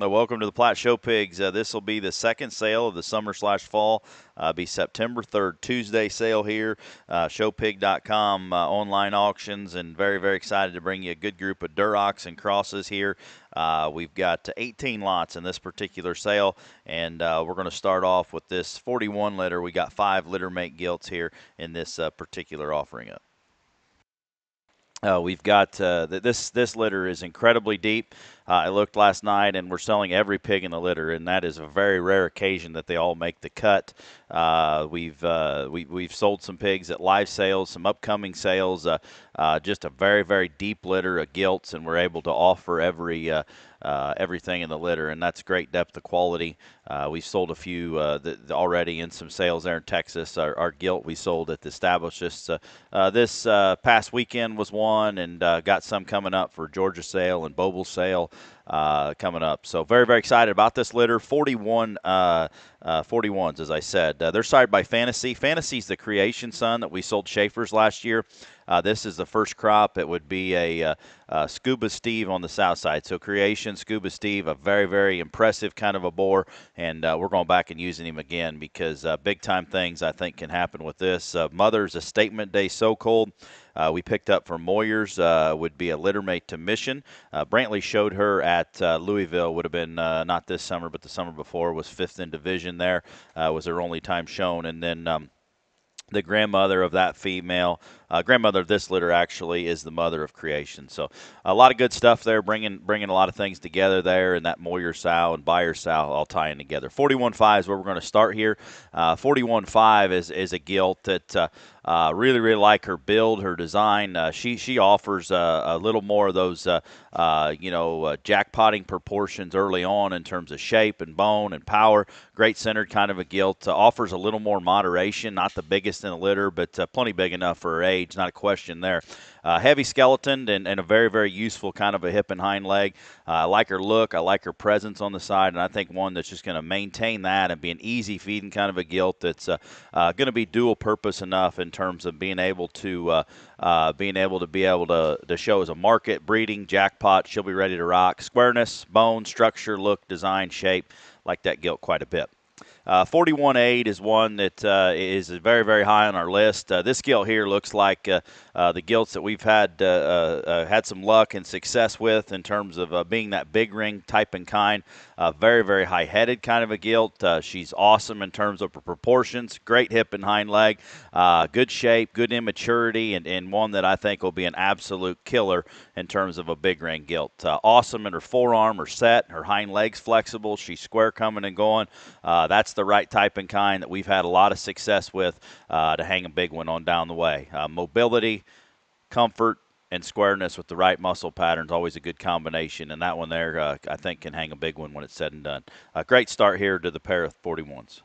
Well, uh, welcome to the Platte Show Pigs. Uh, this will be the second sale of the summer slash fall. Uh, be September 3rd, Tuesday sale here. Uh, showpig.com uh, online auctions, and very, very excited to bring you a good group of Durocs and crosses here. Uh, we've got 18 lots in this particular sale, and uh, we're going to start off with this 41 litter. We got five litter mate gilts here in this particular offering up. Uh, we've got uh, th- this. This litter is incredibly deep. Uh, I looked last night, and we're selling every pig in the litter, and that is a very rare occasion that they all make the cut. Uh, we've uh, we, we've sold some pigs at live sales, some upcoming sales, uh, uh, just a very very deep litter of gilts, and we're able to offer every. Uh, uh, everything in the litter, and that's great depth of quality. Uh, we've sold a few uh, the, the already in some sales there in Texas. Our, our gilt we sold at the establishes this past weekend was one, and got some coming up for Georgia sale and Boble sale uh, coming up. So very, very excited about this litter. 41, uh, 41s, uh, as I said. Uh, they're sired by Fantasy. Fantasy's the creation son that we sold Schaefer's last year. Uh, this is the first crop. It would be a Scuba Steve on the south side. So creation, Scuba Steve, a very, very impressive kind of a boar, And we're going back and using him again because big time things I think can happen with this. mother's a statement day so cold uh, we picked up for Moyers uh, would be a littermate to Mission. Uh, Brantley showed her at uh, Louisville, would have been uh, not this summer, but the summer before, was fifth in division there, was her only time shown. And then. Um, the grandmother of that female uh, grandmother of this litter actually is the mother of creation. So a lot of good stuff there, bringing bringing a lot of things together there, and that Moyer sow and Buyer sow all tying together. Forty-one-five is where we're going to start here. Uh, 5 is is a gilt that. Uh, uh, really, really like her build, her design. Uh, she she offers uh, a little more of those, uh, uh, you know, uh, jackpotting proportions early on in terms of shape and bone and power. Great centered kind of a gilt. offers a little more moderation, not the biggest in the litter, but plenty big enough for her age, not a question there. Uh, heavy skeleton and, and, a very, very useful kind of a hip and hind leg. Uh, I like her look. I like her presence on the side, and I think one that's just going to maintain that and be an easy feeding kind of a gilt that's uh, uh going to be dual purpose enough in terms of being able to uh, uh, being able to be able to, to show as a market breeding jackpot. She'll be ready to rock. Squareness, bone, structure, look, design, shape. Like that gilt quite a bit. Uh, 41.8 is one that uh, is very, very high on our list. Uh, this gilt here looks like uh, uh, the gilts that we've had uh, had some luck and success with in terms of being that big ring type and kind. very, very high-headed kind of a gilt. she's awesome in terms of proportions. Great hip and hind leg. good shape, good immaturity, and, and one that I think will be an absolute killer in terms of a big ring gilt. awesome in her forearm, her set, her hind legs flexible. She's square coming and going. that's the right type and kind that we've had a lot of success with uh, to hang a big one on down the way. Uh, mobility, comfort, and squareness with the right muscle pattern is always a good combination, and that one there, uh, I think, can hang a big one when it's said and done. A great start here to the pair of 41s.